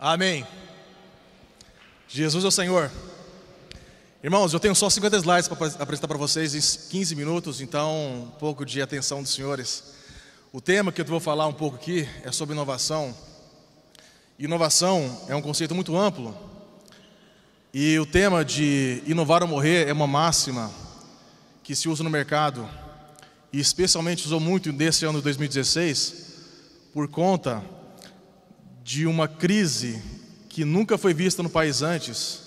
Amém. Jesus é o Senhor. Irmãos, eu tenho só 50 slides para apresentar para vocês em 15 minutos, então um pouco de atenção dos senhores. O tema que eu vou falar um pouco aqui é sobre inovação. Inovação é um conceito muito amplo. E o tema de inovar ou morrer é uma máxima que se usa no mercado e especialmente usou muito nesse ano de 2016 por conta de uma crise que nunca foi vista no país antes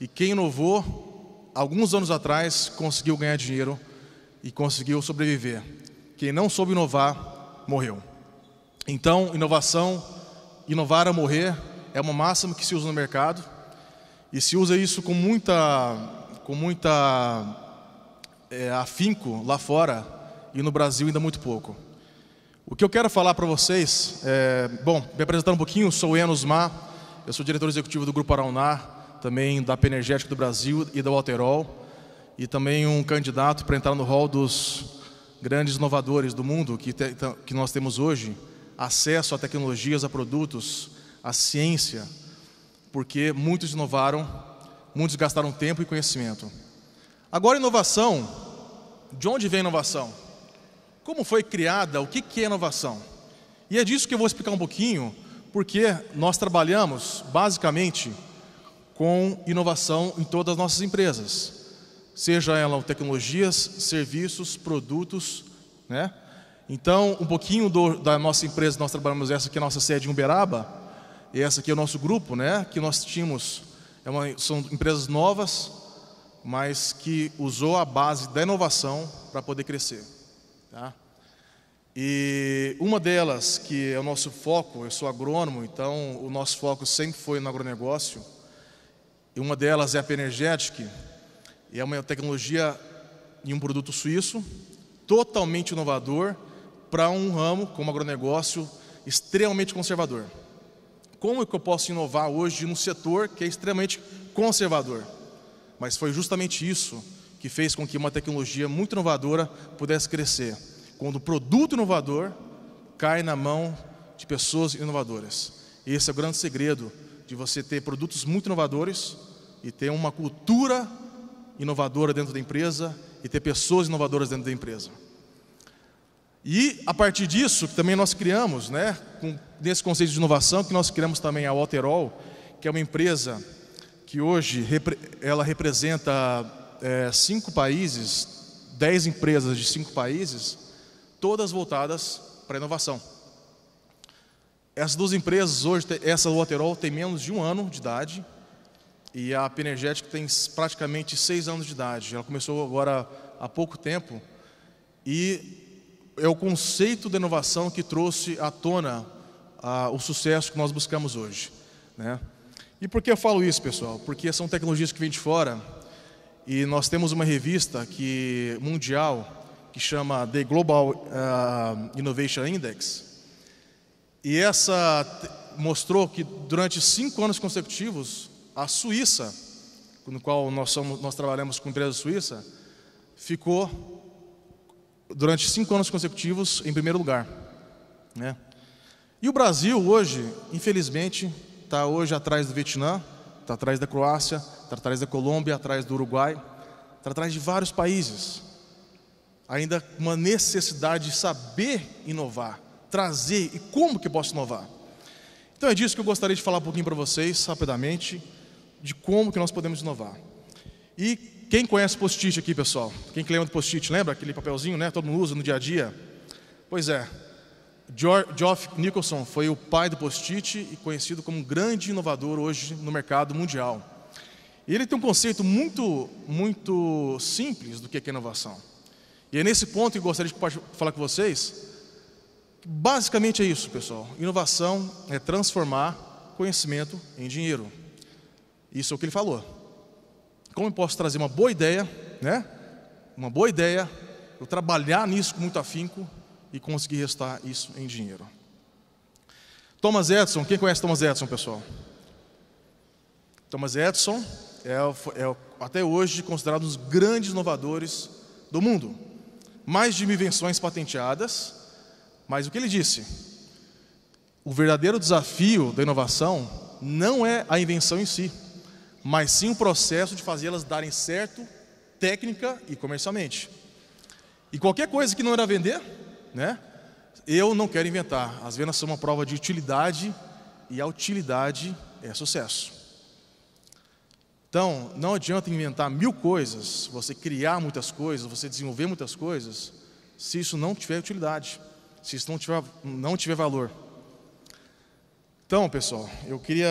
e quem inovou, alguns anos atrás, conseguiu ganhar dinheiro e conseguiu sobreviver. Quem não soube inovar, morreu. Então, inovação, inovar a morrer, é uma máxima que se usa no mercado e se usa isso com muita, com muita é, afinco lá fora e no Brasil ainda muito pouco. O que eu quero falar para vocês, é, bom, me apresentar um pouquinho, sou Enos Mar, eu sou diretor executivo do Grupo Araunar, também da AP Energética do Brasil e da Walterol, e também um candidato para entrar no hall dos grandes inovadores do mundo que, te, que nós temos hoje, acesso a tecnologias, a produtos, a ciência, porque muitos inovaram, muitos gastaram tempo e conhecimento. Agora, inovação, de onde vem inovação? Como foi criada? O que, é inovação? E é disso que eu vou explicar um pouquinho, porque nós trabalhamos basicamente com inovação em todas as nossas empresas, seja ela tecnologias, serviços, produtos, né? Então, um pouquinho do, da nossa empresa, nós trabalhamos essa aqui é a nossa sede em Uberaba, e essa aqui é o nosso grupo, né? Que nós tínhamos é uma, são empresas novas, mas que usou a base da inovação para poder crescer, tá? E uma delas, que é o nosso foco, eu sou agrônomo, então o nosso foco sempre foi no agronegócio, e uma delas é a Penergetic, e é uma tecnologia e um produto suíço, totalmente inovador, para um ramo como agronegócio extremamente conservador. Como é que eu posso inovar hoje num setor que é extremamente conservador? Mas foi justamente isso que fez com que uma tecnologia muito inovadora pudesse crescer quando o produto inovador cai na mão de pessoas inovadoras. Esse é o grande segredo de você ter produtos muito inovadores e ter uma cultura inovadora dentro da empresa e ter pessoas inovadoras dentro da empresa. E a partir disso, que também nós criamos, né, com, nesse conceito de inovação, que nós criamos também a Alterol, que é uma empresa que hoje repre, ela representa é, cinco países, dez empresas de cinco países, todas voltadas para inovação. Essas duas empresas hoje, essa Waterol tem menos de um ano de idade e a Penergética tem praticamente seis anos de idade. Ela começou agora há pouco tempo e é o conceito da inovação que trouxe à tona ah, o sucesso que nós buscamos hoje. Né? E por que eu falo isso, pessoal? Porque são tecnologias que vêm de fora e nós temos uma revista que mundial que chama The Global uh, Innovation Index, e essa mostrou que durante cinco anos consecutivos, a Suíça, no qual nós, somos, nós trabalhamos com empresa suíça, ficou durante cinco anos consecutivos em primeiro lugar. Né? E o Brasil hoje, infelizmente, está hoje atrás do Vietnã, está atrás da Croácia, está atrás da Colômbia, atrás do Uruguai, está atrás de vários países ainda uma necessidade de saber inovar, trazer e como que posso inovar. Então é disso que eu gostaria de falar um pouquinho para vocês, rapidamente, de como que nós podemos inovar. E quem conhece post-it aqui, pessoal? Quem que lembra do post-it? Lembra aquele papelzinho, né? Todo mundo usa no dia a dia? Pois é. Geoff Nicholson foi o pai do post-it e conhecido como um grande inovador hoje no mercado mundial. E ele tem um conceito muito, muito simples do que é inovação. E é nesse ponto que eu gostaria de falar com vocês. Basicamente é isso, pessoal. Inovação é transformar conhecimento em dinheiro. Isso é o que ele falou. Como eu posso trazer uma boa ideia, né? Uma boa ideia, eu trabalhar nisso com muito afinco e conseguir restar isso em dinheiro. Thomas Edison, quem conhece Thomas Edison, pessoal? Thomas Edison é, é até hoje considerado um dos grandes inovadores do mundo mais de mil invenções patenteadas, mas o que ele disse? O verdadeiro desafio da inovação não é a invenção em si, mas sim o processo de fazê-las darem certo técnica e comercialmente. E qualquer coisa que não era vender, né? Eu não quero inventar. As vendas são uma prova de utilidade e a utilidade é sucesso. Então, não adianta inventar mil coisas, você criar muitas coisas, você desenvolver muitas coisas, se isso não tiver utilidade, se isso não tiver, não tiver valor. Então, pessoal, eu queria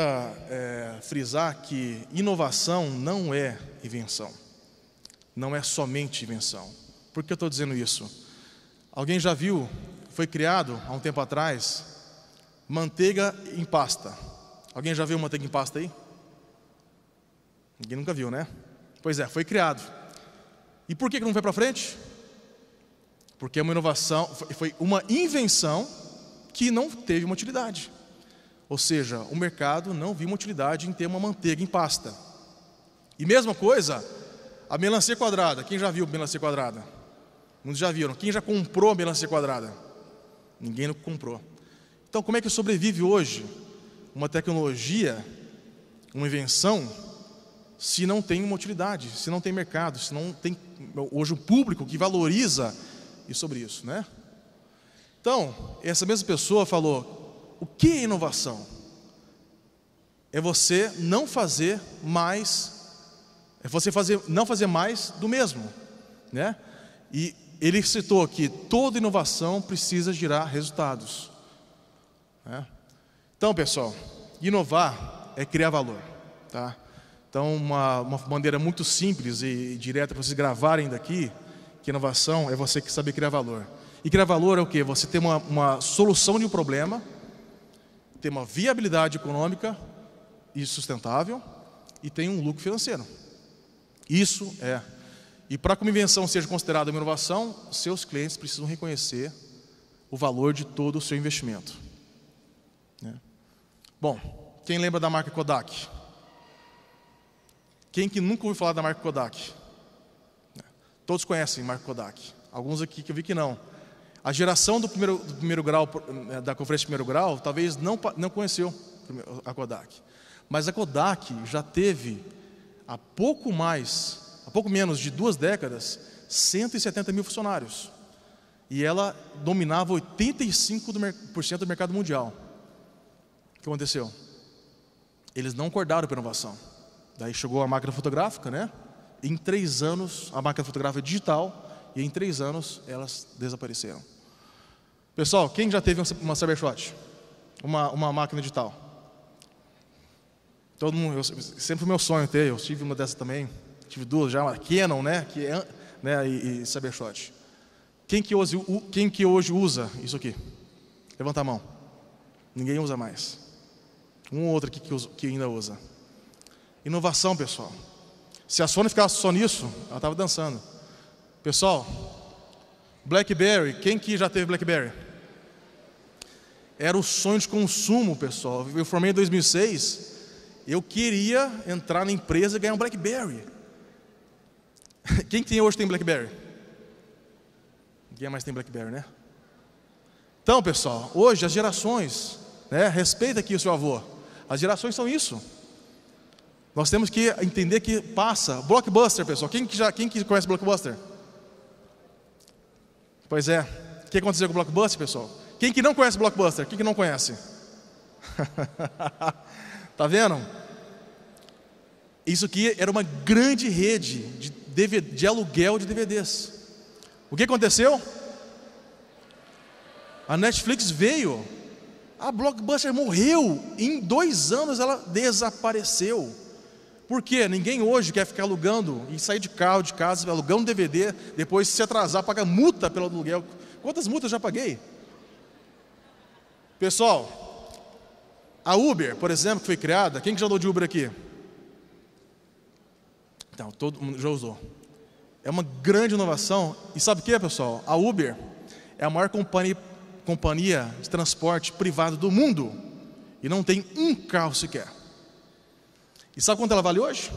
é, frisar que inovação não é invenção, não é somente invenção. Por que eu estou dizendo isso? Alguém já viu, foi criado há um tempo atrás, manteiga em pasta. Alguém já viu manteiga em pasta aí? Ninguém nunca viu, né? Pois é, foi criado. E por que não foi para frente? Porque é uma inovação, foi uma invenção que não teve uma utilidade. Ou seja, o mercado não viu uma utilidade em ter uma manteiga em pasta. E mesma coisa, a melancia quadrada. Quem já viu melancia quadrada? Muitos já viram. Quem já comprou melancia quadrada? Ninguém nunca comprou. Então, como é que sobrevive hoje uma tecnologia, uma invenção se não tem uma utilidade, se não tem mercado, se não tem hoje o público que valoriza e sobre isso, né? Então, essa mesma pessoa falou: o que é inovação? É você não fazer mais, é você fazer, não fazer mais do mesmo, né? E ele citou aqui: toda inovação precisa gerar resultados. Né? Então, pessoal, inovar é criar valor, tá? Então, uma, uma maneira muito simples e direta para vocês gravarem daqui, que inovação é você que sabe criar valor. E criar valor é o quê? Você ter uma, uma solução de um problema, ter uma viabilidade econômica e sustentável, e tem um lucro financeiro. Isso é. E para que uma invenção seja considerada uma inovação, seus clientes precisam reconhecer o valor de todo o seu investimento. Né? Bom, quem lembra da marca Kodak? Quem que nunca ouviu falar da marca Kodak? Né? Todos conhecem marca Kodak. Alguns aqui que eu vi que não. A geração do primeiro, do primeiro grau, né, da conferência de primeiro grau, talvez não, não conheceu a Kodak. Mas a Kodak já teve, há pouco mais, há pouco menos de duas décadas, 170 mil funcionários. E ela dominava 85% do mercado mundial. O que aconteceu? Eles não acordaram para inovação. Daí chegou a máquina fotográfica, né? Em três anos, a máquina fotográfica é digital, e em três anos elas desapareceram. Pessoal, quem já teve uma Cybershot? Uma, uma máquina digital? Todo mundo, eu, sempre o meu sonho ter, eu tive uma dessa também, tive duas já, uma Canon, né? Que, é, né e, e Cybershot. Quem que, hoje, quem que hoje usa isso aqui? Levanta a mão. Ninguém usa mais. Um ou outro aqui que, que ainda usa. Inovação, pessoal. Se a Sony ficasse só nisso, ela estava dançando. Pessoal, BlackBerry, quem que já teve BlackBerry? Era o sonho de consumo, pessoal. Eu formei em 2006, eu queria entrar na empresa e ganhar um BlackBerry. Quem que tem hoje tem BlackBerry? Ninguém mais tem BlackBerry, né? Então, pessoal, hoje as gerações, né, respeita aqui o seu avô. As gerações são isso. Nós temos que entender que passa. Blockbuster, pessoal. Quem que, já, quem que conhece Blockbuster? Pois é. O que aconteceu com o Blockbuster, pessoal? Quem que não conhece Blockbuster? Quem que não conhece? tá vendo? Isso aqui era uma grande rede de, DVD, de aluguel de DVDs. O que aconteceu? A Netflix veio. A Blockbuster morreu. Em dois anos ela desapareceu. Por quê? Ninguém hoje quer ficar alugando e sair de carro, de casa, alugando DVD, depois se atrasar, pagar multa pelo aluguel. Quantas multas já paguei? Pessoal, a Uber, por exemplo, que foi criada, quem que já andou de Uber aqui? Então, todo mundo já usou. É uma grande inovação. E sabe o que, pessoal? A Uber é a maior companhia, companhia de transporte privado do mundo. E não tem um carro sequer. E sabe quanto ela vale hoje?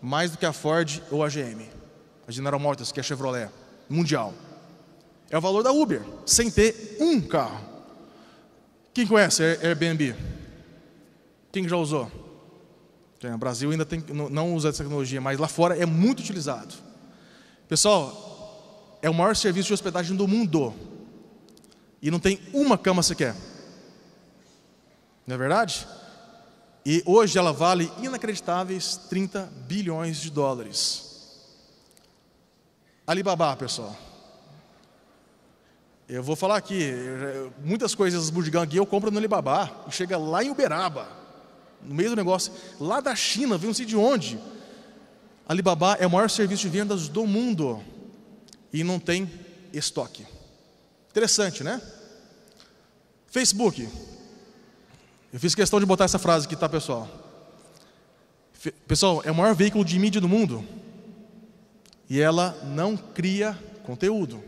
Mais do que a Ford ou a GM, a General Motors, que é a Chevrolet, mundial. É o valor da Uber, sem ter um carro. Quem conhece Airbnb? Quem já usou? O Brasil ainda tem, não usa essa tecnologia, mas lá fora é muito utilizado. Pessoal, é o maior serviço de hospedagem do mundo. E não tem uma cama sequer. Não é verdade? E hoje ela vale inacreditáveis 30 bilhões de dólares. Alibaba, pessoal. Eu vou falar aqui, muitas coisas Burdigang eu compro no Alibaba e chega lá em Uberaba, no meio do negócio, lá da China, vem não sei de onde. Alibaba é o maior serviço de vendas do mundo e não tem estoque. Interessante, né? Facebook, eu fiz questão de botar essa frase aqui, tá, pessoal? Pessoal, é o maior veículo de mídia do mundo. E ela não cria conteúdo.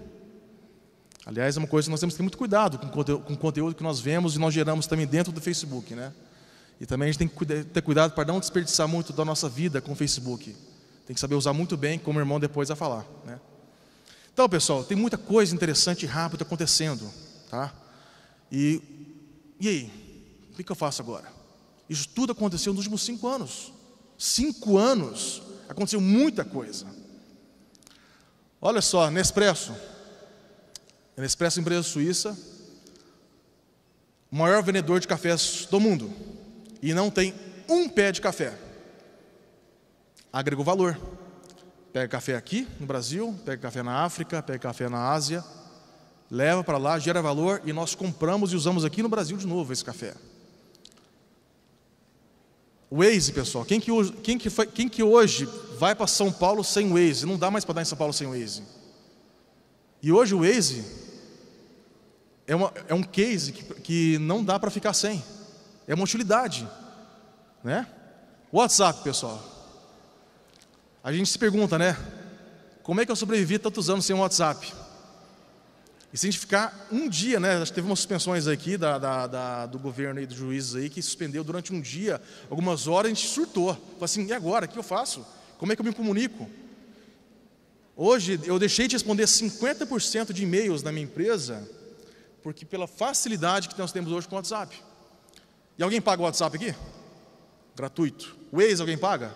Aliás, é uma coisa que nós temos que ter muito cuidado com o conteúdo que nós vemos e nós geramos também dentro do Facebook, né? E também a gente tem que ter cuidado para não desperdiçar muito da nossa vida com o Facebook. Tem que saber usar muito bem, como o irmão depois vai falar, né? Então, pessoal, tem muita coisa interessante e rápida acontecendo, tá? E, e aí? o que eu faço agora? Isso tudo aconteceu nos últimos cinco anos. Cinco anos, aconteceu muita coisa. Olha só, Nespresso. Nespresso, empresa suíça, maior vendedor de cafés do mundo. E não tem um pé de café. Agregou valor. Pega café aqui no Brasil, pega café na África, pega café na Ásia, leva para lá, gera valor e nós compramos e usamos aqui no Brasil de novo esse café. Waze, pessoal. Quem que, hoje, quem, que foi, quem que hoje vai para São Paulo sem Waze? Não dá mais para dar em São Paulo sem Waze. E hoje o Waze é, uma, é um case que, que não dá para ficar sem. É uma utilidade. Né? WhatsApp, pessoal. A gente se pergunta, né? Como é que eu sobrevivi tantos anos sem WhatsApp? E se a gente ficar um dia, né? Teve umas suspensões aqui da, da, da, do governo e dos juízes aí que suspendeu durante um dia, algumas horas, a gente surtou. Falei assim, e agora? O que eu faço? Como é que eu me comunico? Hoje eu deixei de responder 50% de e-mails da minha empresa, porque pela facilidade que nós temos hoje com o WhatsApp. E alguém paga o WhatsApp aqui? Gratuito. O Waze alguém paga?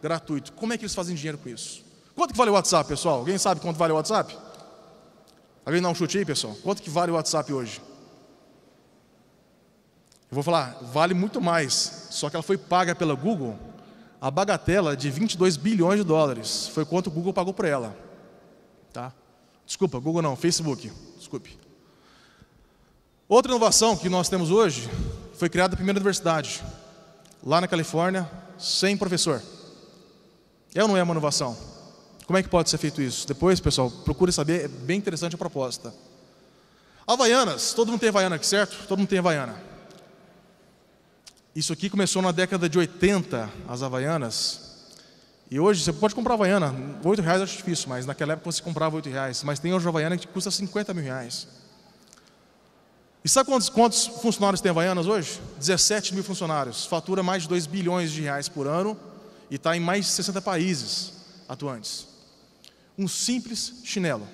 Gratuito. Como é que eles fazem dinheiro com isso? Quanto que vale o WhatsApp, pessoal? Alguém sabe quanto vale o WhatsApp? Alguém dá um chute aí, pessoal? Quanto que vale o WhatsApp hoje? Eu vou falar, vale muito mais, só que ela foi paga pela Google a bagatela de 22 bilhões de dólares. Foi quanto o Google pagou por ela. Tá? Desculpa, Google não, Facebook. Desculpe. Outra inovação que nós temos hoje foi criada a primeira universidade, lá na Califórnia, sem professor. É ou não é uma inovação? Como é que pode ser feito isso? Depois, pessoal, procure saber, é bem interessante a proposta. Havaianas, todo mundo tem Havaiana aqui, certo? Todo mundo tem Havaiana. Isso aqui começou na década de 80, as Havaianas. E hoje você pode comprar Havaiana, R$ reais acho difícil, mas naquela época você comprava R$ reais. Mas tem hoje Havaiana que custa 50 mil reais. E sabe quantos, quantos funcionários tem Havaianas hoje? 17 mil funcionários. Fatura mais de 2 bilhões de reais por ano e está em mais de 60 países atuantes um simples chinelo.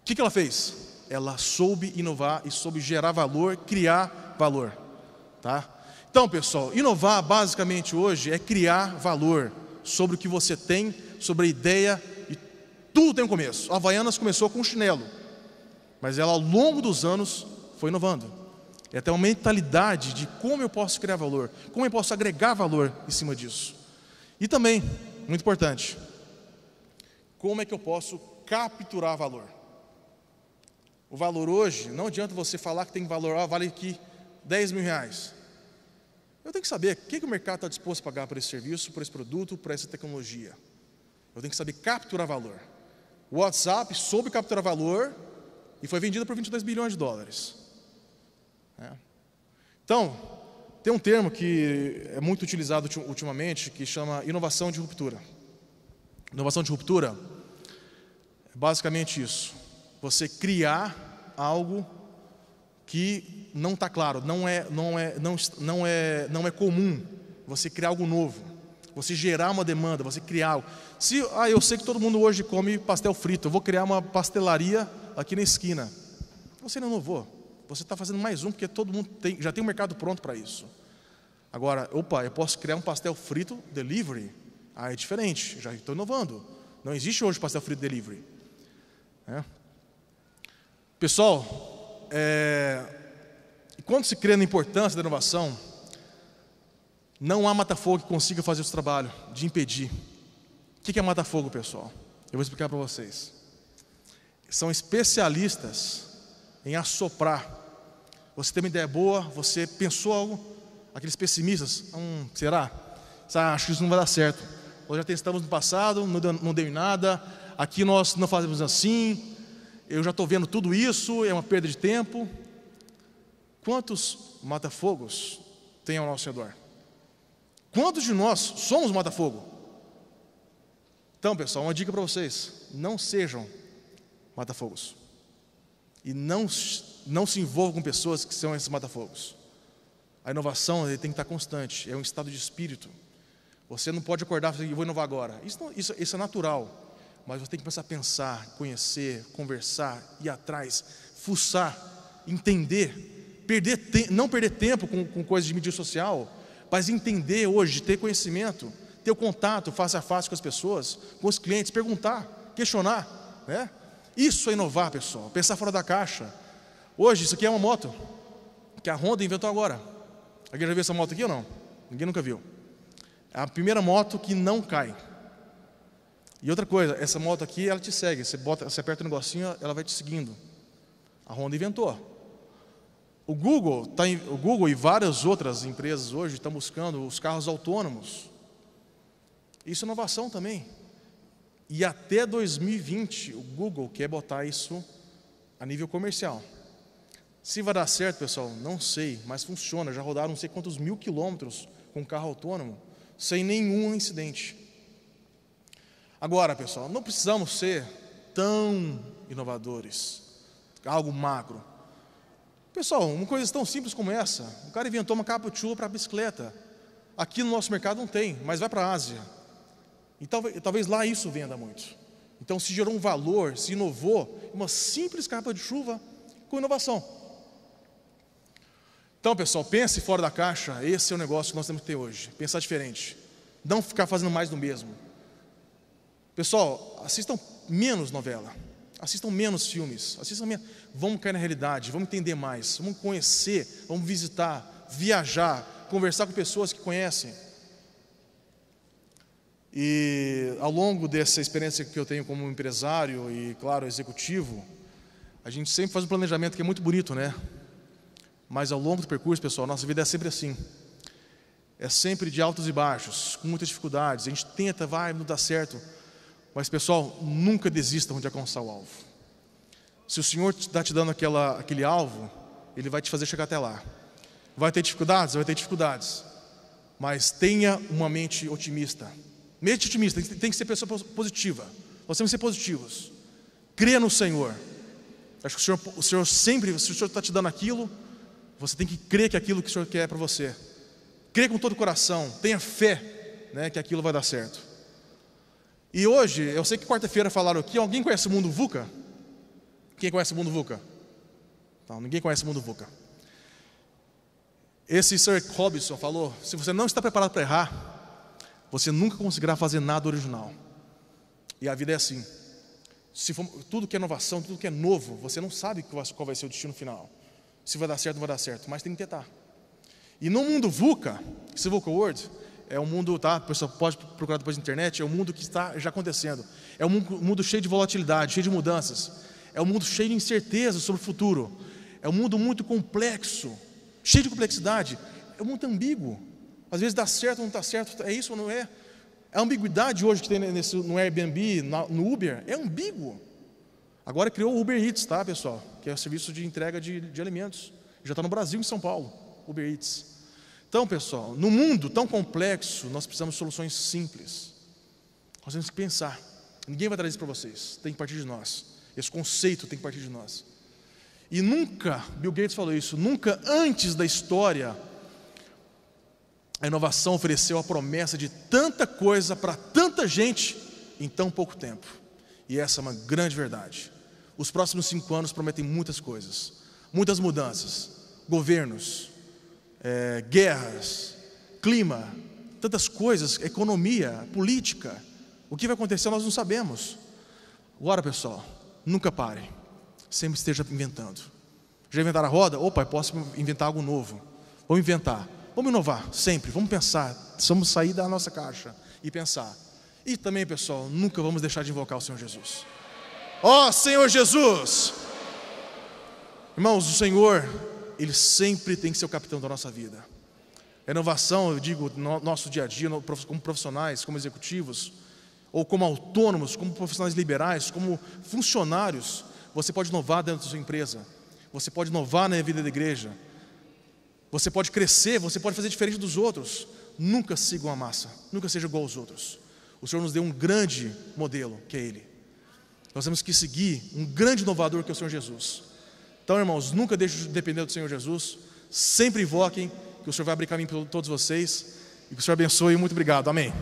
O que, ela fez? Ela soube inovar e soube gerar valor, criar valor. Tá? Então, pessoal, inovar basicamente hoje é criar valor sobre o que você tem, sobre a ideia, e tudo tem um começo. A Havaianas começou com um chinelo, mas ela ao longo dos anos foi inovando. É até uma mentalidade de como eu posso criar valor, como eu posso agregar valor em cima disso. E também, muito importante, como é que eu posso capturar valor? O valor hoje, não adianta você falar que tem valor, ah, vale aqui 10 mil reais. Eu tenho que saber o que, que o mercado está disposto a pagar por esse serviço, por esse produto, por essa tecnologia. Eu tenho que saber capturar valor. O WhatsApp soube capturar valor e foi vendido por 22 bilhões de dólares. É. Então, tem um termo que é muito utilizado ultimamente que chama inovação de ruptura. Inovação de ruptura é basicamente isso. Você criar algo que não está claro, não é, não, é, não, não, é, não é comum você criar algo novo, você gerar uma demanda, você criar algo. Se, ah, eu sei que todo mundo hoje come pastel frito, eu vou criar uma pastelaria aqui na esquina. Você não inovou, você está fazendo mais um, porque todo mundo tem, já tem um mercado pronto para isso. Agora, opa, eu posso criar um pastel frito delivery, Aí ah, é diferente, já estou inovando. Não existe hoje pastel frito delivery. É. Pessoal, é, quando se crê na importância da inovação, não há mata-fogo que consiga fazer esse trabalho de impedir. O que é mata-fogo, pessoal? Eu vou explicar para vocês. São especialistas em assoprar. Você tem uma ideia boa, você pensou algo, aqueles pessimistas, hum, será? Ah, acho que isso não vai dar certo nós já testamos no passado, não deu, não deu em nada, aqui nós não fazemos assim, eu já estou vendo tudo isso, é uma perda de tempo. Quantos matafogos tem ao nosso redor? Quantos de nós somos matafogo? Então, pessoal, uma dica para vocês: não sejam matafogos. E não, não se envolvam com pessoas que são esses matafogos. A inovação tem que estar constante, é um estado de espírito. Você não pode acordar e falar, vou inovar agora. Isso, não, isso, isso é natural. Mas você tem que começar a pensar, conhecer, conversar, ir atrás, fuçar, entender, perder te, não perder tempo com, com coisas de mídia social, mas entender hoje, ter conhecimento, ter o contato face a face com as pessoas, com os clientes, perguntar, questionar. Né? Isso é inovar, pessoal, pensar fora da caixa. Hoje, isso aqui é uma moto que a Honda inventou agora. Alguém já viu essa moto aqui ou não? Ninguém nunca viu a primeira moto que não cai. E outra coisa, essa moto aqui, ela te segue. Você, bota, você aperta o negocinho, ela vai te seguindo. A Honda inventou. O Google, tá, o Google e várias outras empresas hoje estão buscando os carros autônomos. Isso é inovação também. E até 2020, o Google quer botar isso a nível comercial. Se vai dar certo, pessoal, não sei, mas funciona. Já rodaram não sei quantos mil quilômetros com carro autônomo sem nenhum incidente. Agora, pessoal, não precisamos ser tão inovadores, algo macro. Pessoal, uma coisa tão simples como essa: o cara inventou uma capa chuva para bicicleta. Aqui no nosso mercado não tem, mas vai para a Ásia. E talvez, talvez lá isso venda muito. Então se gerou um valor, se inovou, uma simples capa de chuva com inovação. Então, pessoal, pense fora da caixa. Esse é o negócio que nós temos que ter hoje. Pensar diferente. Não ficar fazendo mais do mesmo. Pessoal, assistam menos novela. Assistam menos filmes. Assistam menos. Vamos cair na realidade. Vamos entender mais. Vamos conhecer. Vamos visitar. Viajar. Conversar com pessoas que conhecem. E ao longo dessa experiência que eu tenho como empresário e, claro, executivo, a gente sempre faz um planejamento que é muito bonito, né? Mas ao longo do percurso, pessoal, nossa vida é sempre assim. É sempre de altos e baixos, com muitas dificuldades. A gente tenta, vai, não dá certo. Mas, pessoal, nunca desistam de alcançar é o alvo. Se o Senhor está te dando aquela, aquele alvo, Ele vai te fazer chegar até lá. Vai ter dificuldades? Vai ter dificuldades. Mas tenha uma mente otimista. Mente otimista, tem que ser pessoa positiva. Nós temos que ser positivos. Creia no Senhor. Acho que o Senhor, o senhor sempre, se o Senhor está te dando aquilo, você tem que crer que aquilo que o Senhor quer é para você. Crê com todo o coração, tenha fé né, que aquilo vai dar certo. E hoje, eu sei que quarta-feira falaram aqui, alguém conhece o mundo VUCA? Quem conhece o mundo VUCA? ninguém conhece o mundo VUCA. Esse Sir Robinson falou: se você não está preparado para errar, você nunca conseguirá fazer nada original. E a vida é assim. For, tudo que é inovação, tudo que é novo, você não sabe qual vai ser o destino final se vai dar certo ou não vai dar certo, mas tem que tentar. E no mundo VUCA, Civil World, é um mundo, tá? Pessoal pode procurar depois na internet, é um mundo que está já acontecendo. É um mundo cheio de volatilidade, cheio de mudanças. É um mundo cheio de incertezas sobre o futuro. É um mundo muito complexo, cheio de complexidade. É um mundo ambíguo. Às vezes dá certo ou não está certo, é isso ou não é? A ambiguidade hoje que tem nesse, no Airbnb, no Uber, é ambíguo. Agora criou o Uber Eats, tá, pessoal? Que é o serviço de entrega de, de alimentos. Já está no Brasil, em São Paulo, Uber Eats. Então, pessoal, no mundo tão complexo, nós precisamos de soluções simples. Nós temos que pensar. Ninguém vai trazer isso para vocês. Tem que partir de nós. Esse conceito tem que partir de nós. E nunca, Bill Gates falou isso, nunca antes da história a inovação ofereceu a promessa de tanta coisa para tanta gente em tão pouco tempo. E essa é uma grande verdade. Os próximos cinco anos prometem muitas coisas, muitas mudanças, governos, é, guerras, clima, tantas coisas, economia, política. O que vai acontecer nós não sabemos. Agora, pessoal, nunca pare. Sempre esteja inventando. Já inventaram a roda? Opa, posso inventar algo novo. Vamos inventar. Vamos inovar, sempre. Vamos pensar. Vamos sair da nossa caixa e pensar. E também, pessoal, nunca vamos deixar de invocar o Senhor Jesus. Ó oh, Senhor Jesus! Irmãos, o Senhor, Ele sempre tem que ser o capitão da nossa vida. Renovação, eu digo, no nosso dia a dia, como profissionais, como executivos, ou como autônomos, como profissionais liberais, como funcionários, você pode inovar dentro da sua empresa, você pode inovar na vida da igreja, você pode crescer, você pode fazer diferente dos outros. Nunca sigam a massa, nunca seja igual aos outros. O Senhor nos deu um grande modelo, que é Ele. Nós temos que seguir um grande inovador que é o Senhor Jesus. Então, irmãos, nunca deixe de depender do Senhor Jesus. Sempre invoquem que o Senhor vai abrir caminho para todos vocês e que o Senhor abençoe. Muito obrigado. Amém.